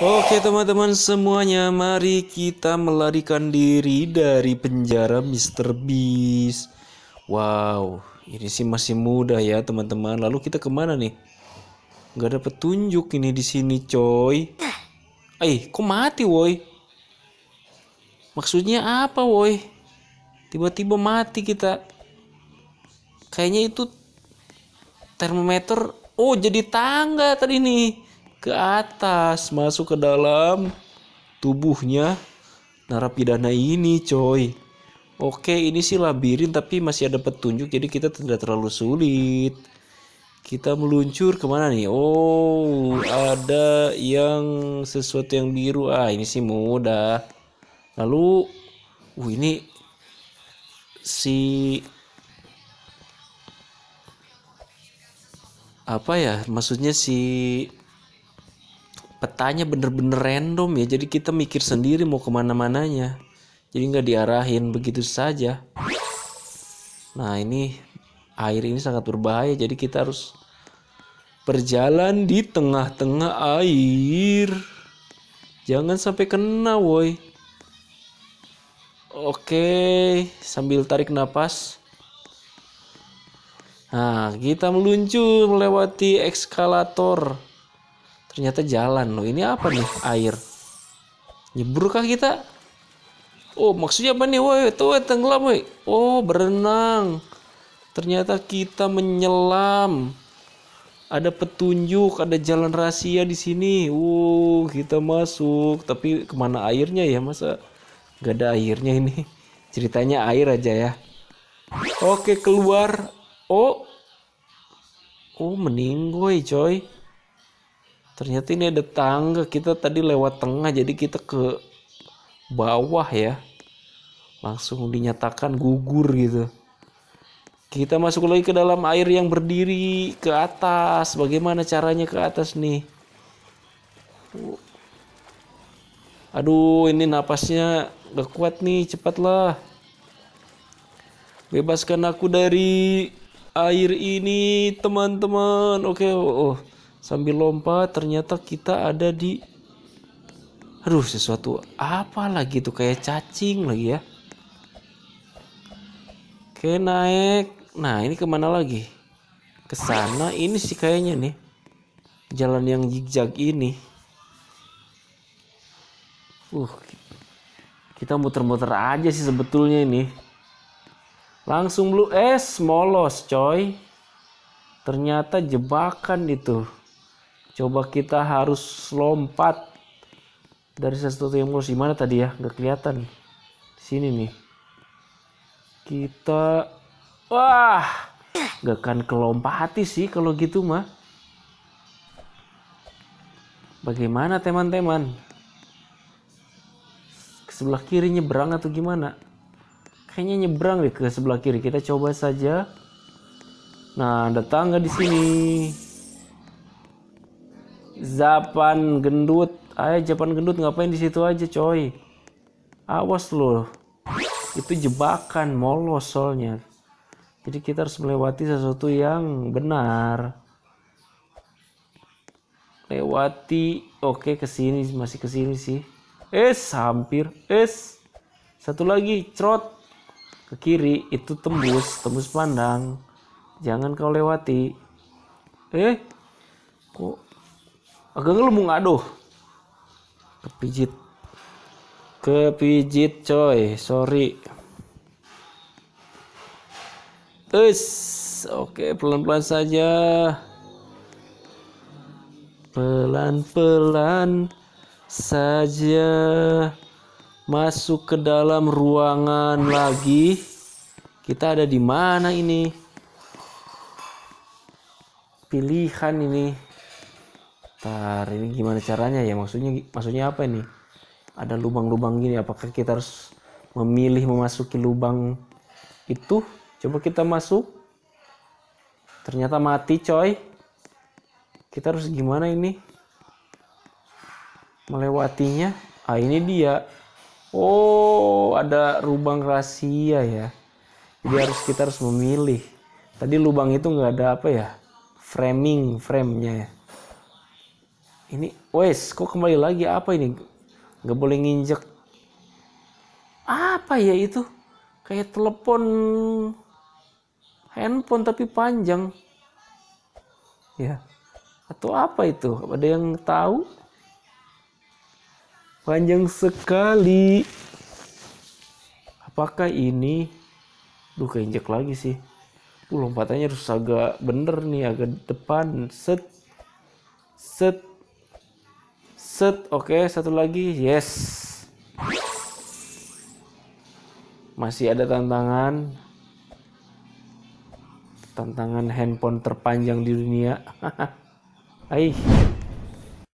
Oke teman-teman semuanya, mari kita melarikan diri dari penjara Mr. Beast. Wow, ini sih masih mudah ya teman-teman. Lalu kita kemana nih? Gak ada petunjuk ini di sini coy. Eh, kok mati woi? Maksudnya apa woi? Tiba-tiba mati kita. Kayaknya itu termometer. Oh jadi tangga tadi nih ke atas, masuk ke dalam tubuhnya narapidana ini, coy. Oke, ini sih labirin tapi masih ada petunjuk jadi kita tidak terlalu sulit. Kita meluncur kemana nih? Oh, ada yang sesuatu yang biru. Ah, ini sih mudah. Lalu, uh ini si apa ya? Maksudnya si petanya bener-bener random ya jadi kita mikir sendiri mau kemana-mananya jadi nggak diarahin begitu saja nah ini air ini sangat berbahaya jadi kita harus berjalan di tengah-tengah air jangan sampai kena woi oke sambil tarik nafas nah kita meluncur melewati ekskalator Ternyata jalan loh. Ini apa nih? Air. Nyebur kah kita? Oh, maksudnya apa nih? Woi, tuh tenggelam, woi. Oh, berenang. Ternyata kita menyelam. Ada petunjuk, ada jalan rahasia di sini. Uh, kita masuk. Tapi kemana airnya ya? Masa gak ada airnya ini? Ceritanya air aja ya. Oke, keluar. Oh. Oh, meninggoy, coy ternyata ini ada tangga kita tadi lewat tengah jadi kita ke bawah ya langsung dinyatakan gugur gitu kita masuk lagi ke dalam air yang berdiri ke atas bagaimana caranya ke atas nih aduh ini napasnya gak kuat nih cepatlah bebaskan aku dari air ini teman-teman oke okay, oh, oh sambil lompat ternyata kita ada di aduh sesuatu apa lagi tuh kayak cacing lagi ya oke naik nah ini kemana lagi ke sana ini sih kayaknya nih jalan yang zigzag ini uh kita muter-muter aja sih sebetulnya ini langsung blue es molos coy ternyata jebakan itu coba kita harus lompat dari sesuatu yang mulus gimana tadi ya nggak kelihatan di sini nih kita wah nggak akan hati sih kalau gitu mah bagaimana teman-teman ke sebelah kiri nyebrang atau gimana kayaknya nyebrang deh ke sebelah kiri kita coba saja nah datang nggak di sini Zapan gendut. Ayo Zapan gendut ngapain di situ aja coy. Awas loh. Itu jebakan molos soalnya. Jadi kita harus melewati sesuatu yang benar. Lewati. Oke ke sini masih ke sini sih. Es hampir. Es. Satu lagi trot ke kiri itu tembus tembus pandang. Jangan kau lewati. Eh, kok agak lemu ngaduh kepijit kepijit coy sorry terus oke pelan-pelan saja pelan-pelan saja masuk ke dalam ruangan lagi kita ada di mana ini pilihan ini Tar, ini gimana caranya ya maksudnya maksudnya apa ini ada lubang-lubang gini apakah kita harus memilih memasuki lubang itu coba kita masuk ternyata mati coy kita harus gimana ini melewatinya ah ini dia oh ada lubang rahasia ya jadi harus kita harus memilih tadi lubang itu nggak ada apa ya framing framenya ya ini wes kok kembali lagi apa ini nggak boleh nginjek apa ya itu kayak telepon handphone tapi panjang ya atau apa itu ada yang tahu panjang sekali apakah ini duh keinjek lagi sih uh, lompatannya harus agak bener nih agak depan set set Set, oke, okay, satu lagi. Yes. Masih ada tantangan. Tantangan handphone terpanjang di dunia. hai